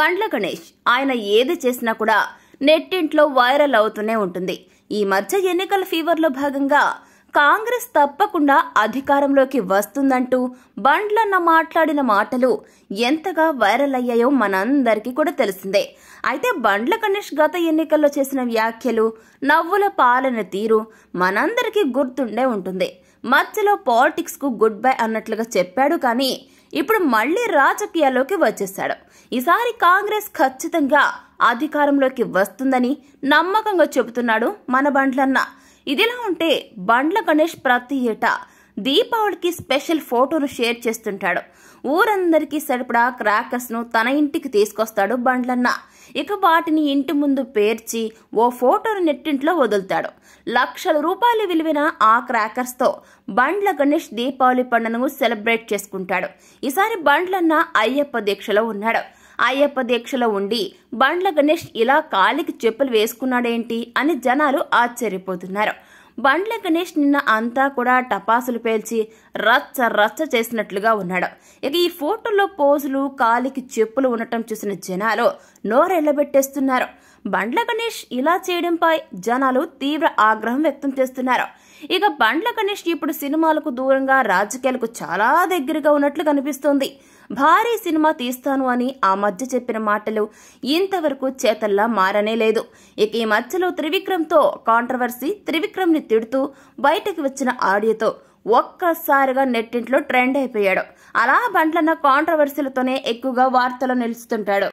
పండ్ల గణేష్ ఆయన ఏది చేసినా కూడా నెట్టింట్లో వైరల్ అవుతూనే ఉంటుంది ఈ మధ్య ఎన్నికల ఫీవర్లో భాగంగా కాంగ్రెస్ తప్పకుండా అధికారంలోకి వస్తుందంటూ బండ్లన్న మాట్లాడిన మాటలు ఎంతగా వైరల్ అయ్యాయో మనందరికీ కూడా తెలిసిందే అయితే బండ్ల గణేష్ గత ఎన్నికల్లో చేసిన వ్యాఖ్యలు నవ్వుల పాలన తీరు మనందరికీ గుర్తుండే ఉంటుంది మధ్యలో పాలిటిక్స్కు గుడ్ బై అన్నట్లుగా చెప్పాడు కానీ ఇప్పుడు మళ్లీ రాజకీయాల్లోకి వచ్చేశాడు ఈసారి కాంగ్రెస్ ఖచ్చితంగా అధికారంలోకి వస్తుందని నమ్మకంగా చెబుతున్నాడు మన బండ్లన్న ఇదిలా ఉంటే బండ్ల గణేష్ ప్రతి ఏటా దీపావళికి స్పెషల్ ఫోటోను షేర్ చేస్తుంటాడు ఊరందరికీ సరిపడా క్రాకర్స్ను తన ఇంటికి తీసుకొస్తాడు బండ్లన్న ఇక వాటిని ఇంటి ముందు పేర్చి ఓ ఫోటోను నెట్టింట్లో వదులుతాడు లక్షల రూపాయలు విలువైన ఆ క్రాకర్స్తో బండ్ల గణేష్ దీపావళి పండుగను సెలబ్రేట్ చేసుకుంటాడు ఈసారి బండ్లన్న అయ్యప్ప దీక్షలో ఉన్నాడు అయ్యప్ప దీక్షలో ఉండి బండ్ల గణేష్ ఇలా కాలికి చెప్పులు వేసుకున్నాడేంటి అని జనాలు ఆశ్చర్యపోతున్నారు బండ్ల గణేష్ నిన్న అంతా కూడా టపాసులు పేల్చి రచ్చ రచ్చ చేసినట్లుగా ఉన్నాడు ఇక ఈ ఫోటోలో పోజులు కాలికి చెప్పులు ఉండటం చూసిన జనాలు నోరెళ్లబెట్టేస్తున్నారు బండ్ల గణేష్ ఇలా చేయడంపై జనాలు తీవ్ర ఆగ్రహం వ్యక్తం చేస్తున్నారు ఇక బండ్ల గణేష్ ఇప్పుడు సినిమాలకు దూరంగా రాజకీయాలకు చాలా దగ్గరగా ఉన్నట్లు కనిపిస్తోంది భారీ సినిమా తీస్తాను అని ఆ మధ్య చెప్పిన మాటలు ఇంతవరకు చేతల్లా మారనే లేదు ఇక ఈ మధ్యలో త్రివిక్రమ్తో కాంట్రవర్సీ త్రివిక్రమ్ని తిడుతూ బయటకు వచ్చిన ఆడియోతో ఒక్కసారిగా నెట్టింట్లో ట్రెండ్ అయిపోయాడు అలా బండ్లన్న కాంట్రవర్సీలతోనే ఎక్కువగా వార్తలు నిలుస్తుంటాడు